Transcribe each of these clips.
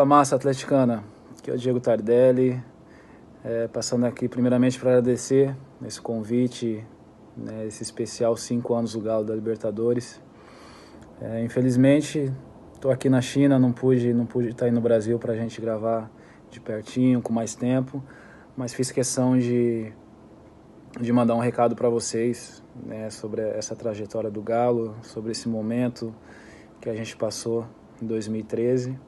Fala massa atleticana, aqui é o Diego Tardelli, é, passando aqui primeiramente para agradecer esse convite, né, esse especial 5 anos do Galo da Libertadores. É, infelizmente, estou aqui na China, não pude não pude estar tá aí no Brasil para a gente gravar de pertinho, com mais tempo, mas fiz questão de, de mandar um recado para vocês né, sobre essa trajetória do Galo, sobre esse momento que a gente passou em 2013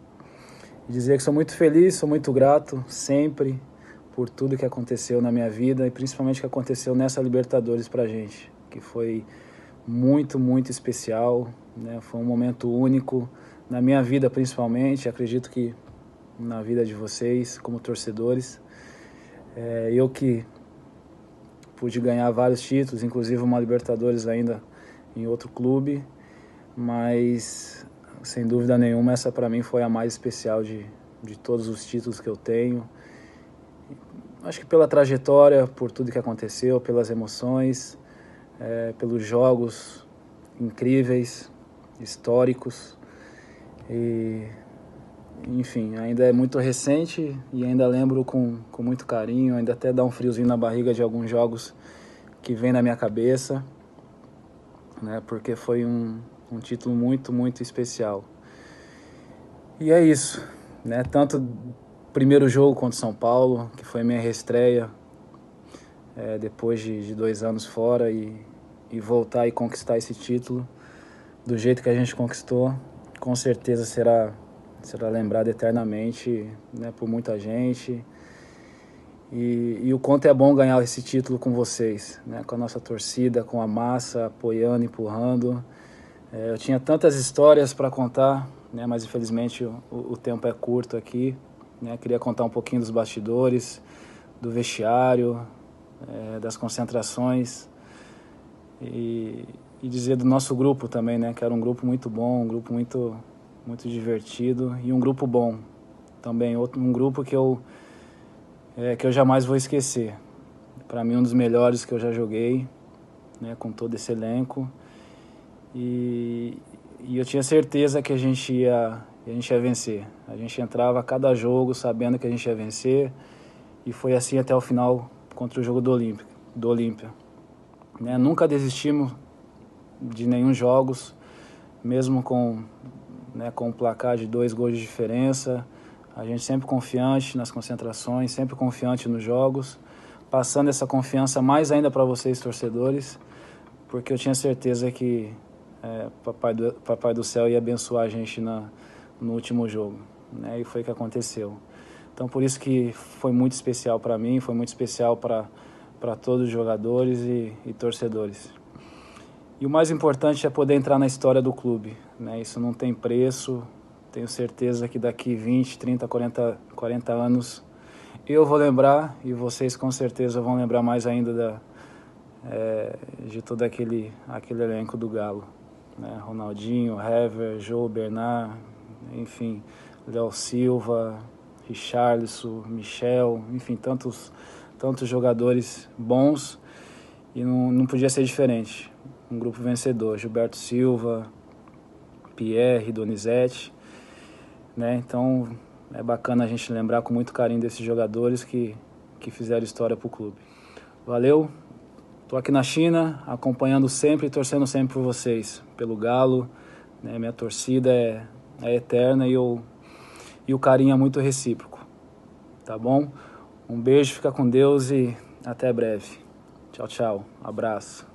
e dizer que sou muito feliz, sou muito grato sempre por tudo que aconteceu na minha vida e principalmente que aconteceu nessa Libertadores pra gente, que foi muito, muito especial, né? Foi um momento único na minha vida principalmente, acredito que na vida de vocês como torcedores. É, eu que pude ganhar vários títulos, inclusive uma Libertadores ainda em outro clube, mas sem dúvida nenhuma, essa para mim foi a mais especial de, de todos os títulos que eu tenho. Acho que pela trajetória, por tudo que aconteceu, pelas emoções, é, pelos jogos incríveis, históricos. E, enfim, ainda é muito recente e ainda lembro com, com muito carinho, ainda até dá um friozinho na barriga de alguns jogos que vem na minha cabeça, né? Porque foi um, um título muito, muito especial. E é isso, né? Tanto primeiro jogo contra o São Paulo, que foi minha reestreia, é, depois de, de, dois anos fora, e, e voltar e conquistar esse título do jeito que a gente conquistou, com certeza será, será lembrado eternamente né, por muita gente. E, e, o quanto é bom ganhar esse título com vocês, né, com a nossa torcida, com a massa, apoiando, empurrando. É, eu tinha tantas histórias para contar, né, mas infelizmente o, o, tempo é curto aqui. Né, queria contar um pouquinho dos bastidores, do vestiário, é, das concentrações e, e, dizer do nosso grupo também, né, que era um grupo muito bom, um grupo muito, muito divertido e um grupo bom também, outro, um grupo que eu, é, que eu jamais vou esquecer. Para mim, um dos melhores que eu já joguei, né, com todo esse elenco. E, e eu tinha certeza que a gente ia a gente ia vencer. A gente entrava a cada jogo sabendo que a gente ia vencer e foi assim até o final contra o jogo do Olímpico, do Olímpia. Né? Nunca desistimos de nenhum jogos, mesmo com né, com um placar de dois gols de diferença. A gente sempre confiante nas concentrações, sempre confiante nos jogos, passando essa confiança mais ainda para vocês torcedores, porque eu tinha certeza que é, papai, do, papai do céu ia abençoar a gente na, no último jogo. Né? E foi o que aconteceu. Então, por isso que foi muito especial para mim, foi muito especial para todos os jogadores e, e, torcedores. E o mais importante é poder entrar na história do clube. Né? Isso não tem preço. Tenho certeza que daqui 20, 30, 40, 40 anos eu vou lembrar e vocês com certeza vão lembrar mais ainda da, é, de todo aquele, aquele elenco do Galo né? Ronaldinho, Hever, João Bernard, enfim, Léo Silva, Richarlison, Michel, enfim, tantos, tantos jogadores bons e não, não podia ser diferente. Um grupo vencedor, Gilberto Silva, Pierre, Donizete, né? Então é bacana a gente lembrar com muito carinho desses jogadores que, que fizeram história para o clube. Valeu, Estou aqui na China, acompanhando sempre e torcendo sempre por vocês, pelo Galo. Né? Minha torcida é, é eterna e, eu, e o carinho é muito recíproco. Tá bom? Um beijo, fica com Deus e até breve. Tchau, tchau. Abraço.